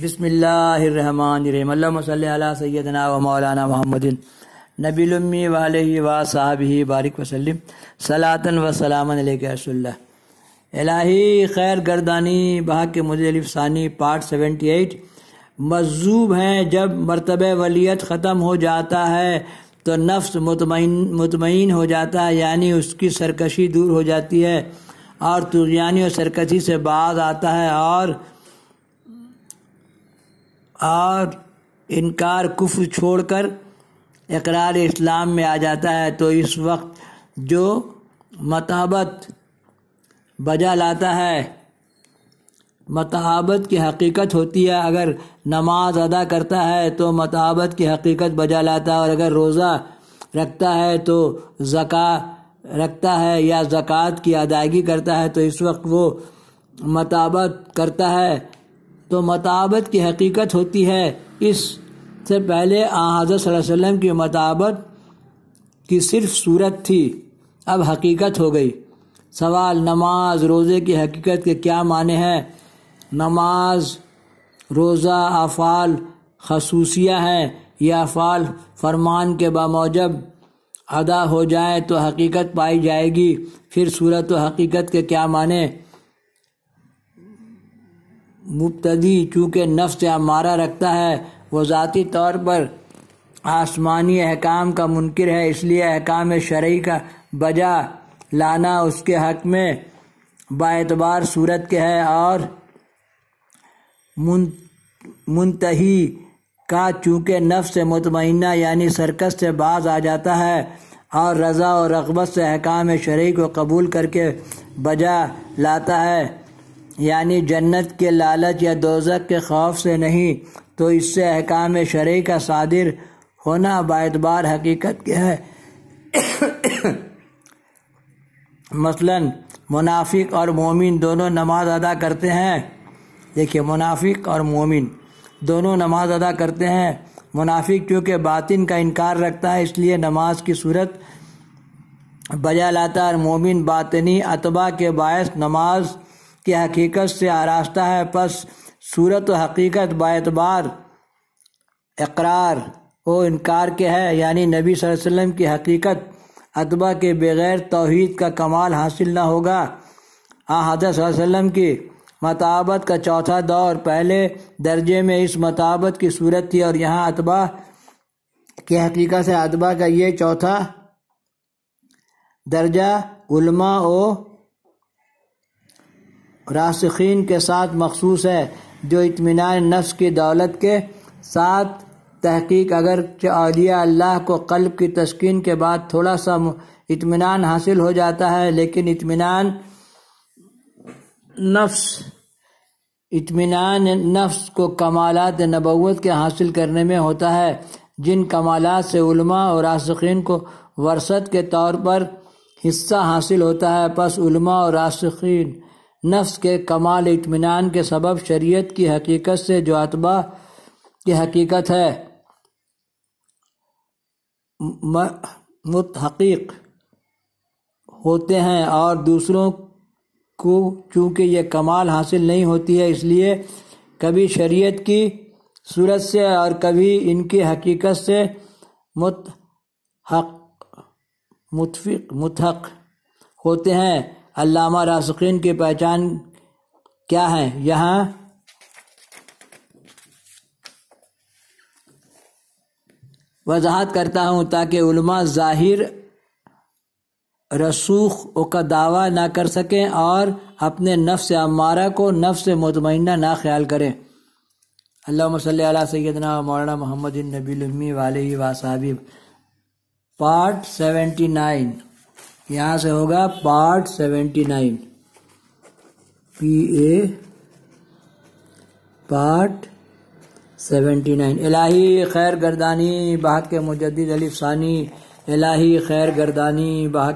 बसमिल्लाम सैदना व मौलाना मोहम्मदिन नबीलम्मी वाल व साहब बारिक वसलम सलातन व सलामन खैर गर्दानी बहा के मुजलफ़ानी पार्ट सेवेंटी एट मजूब हैं जब मरतब वलीत ख़त्म हो जाता है तो नफ्स मुतमिन मुतमिन हो जाता है यानी उसकी सरकशी दूर हो जाती है और तुगयानी और सरकशी से बाज आता है और और इनकार कुफ्र छोड़कर इकरार इस्लाम में आ जाता है तो इस वक्त जो मताबत बजा लाता है मताबत की हकीकत होती है अगर नमाज अदा करता है तो मताबत की हकीकत बजा लाता है और अगर रोज़ा रखता है तो ज़का रखता है या ज़क़़त की अदायगी करता है तो इस वक्त वो मताबत करता है तो मताबत की हकीकत होती है इससे पहले आजर वसल्लम की मताबत की सिर्फ सूरत थी अब हकीकत हो गई सवाल नमाज रोज़े की हकीकत के क्या माने हैं नमाज रोज़ा अफ़ाल खसूसिया हैं यह अफ़ाल फरमान के बामौजब अदा हो जाए तो हकीकत पाई जाएगी फिर सूरत हकीकत के क्या माने मुबतदी चूँकि नफ्स हमारा रखता है वो ज़ाती तौर पर आसमानी अहकाम का मुनकर है इसलिए अहकाम शर्य का बजा लाना उसके हक में बातबार सूरत के है और मुंतही का चूँकि से मतमना यानी सरकस से बाज आ जाता है और रज़ा और रगबत से अहकाम शर्य को कबूल करके बजा लाता है यानी जन्नत के लालच या दोजक के खौफ से नहीं तो इससे अहकाम शर्य का सादिर होना बातबार हकीकत के है मसलन मुनाफिक और मोमिन दोनों नमाज अदा करते हैं देखिए मुनाफिक और मोमिन दोनों नमाज अदा करते हैं मुनाफिक क्योंकि बातिन का इनकार रखता है इसलिए नमाज की सूरत बजा लाता है और मोमिन बातनी अतबा के बायस नमाज़ कि हकीकत से आरास्ता है बस सूरत हकीकत बातबार इकरार वो इनकार के है यानी नबी वसल्लम की हकीकत अदबा के बगैर तोहद का कमाल हासिल न होगा आ हजरत वसल्लम की मताबत का चौथा दौर पहले दर्जे में इस मताबत की सूरत थी और यहाँ अतबा की हकीकत से अदबा का ये चौथा दर्जा उलमा ओ रासखीन के साथ मखसूस है जो इतमान नफ्स की दौलत के साथ तहकीक अगर अलिया अल्लाह को कल्ब की तस्किन के बाद थोड़ा सा इतमान हासिल हो जाता है लेकिन इतमान नफ्स इतमान नफ्स को कमालत नबूत के हासिल करने में होता है जिन कमालत से और रासखीन को वरसत के तौर पर हिस्सा हासिल होता है बस और रासखीन नफ्स के कमाल इतमान के सबब शरीयत की हकीकत से जो अतबा की हकीकत है मुतहक़ होते हैं और दूसरों को चूंकि ये कमाल हासिल नहीं होती है इसलिए कभी शरीयत की सूरत से और कभी इनकी हकीकत से मुतहक़ मुतफ़ मुतहक़ होते हैं अल्लामा रासुकिन की पहचान क्या है यहाँ वजाहत करता हूँ ताकि जाहिर रसूख का दावा ना कर सकें और अपने नफ्स अमारा को नफ्स मतमना ना ख्याल करें अल्लाह सैदना मौलाना मोहम्मद नबी वाल वासाबी पार्ट सेवेंटी नाइन यहाँ से होगा part seventy nine P A part seventy nine इलाही खैर गर्दानी के मुजद अली सानी इलाही खैर गर्दानी बाह